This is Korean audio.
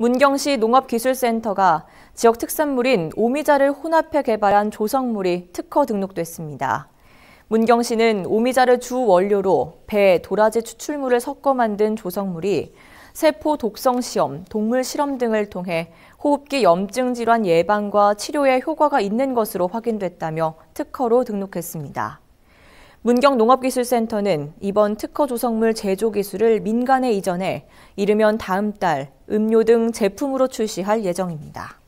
문경시 농업기술센터가 지역 특산물인 오미자를 혼합해 개발한 조성물이 특허 등록됐습니다. 문경시는 오미자를 주 원료로 배, 도라지 추출물을 섞어 만든 조성물이 세포 독성 시험, 동물 실험 등을 통해 호흡기 염증 질환 예방과 치료에 효과가 있는 것으로 확인됐다며 특허로 등록했습니다. 문경농업기술센터는 이번 특허 조성물 제조 기술을 민간에 이전해 이르면 다음 달 음료 등 제품으로 출시할 예정입니다.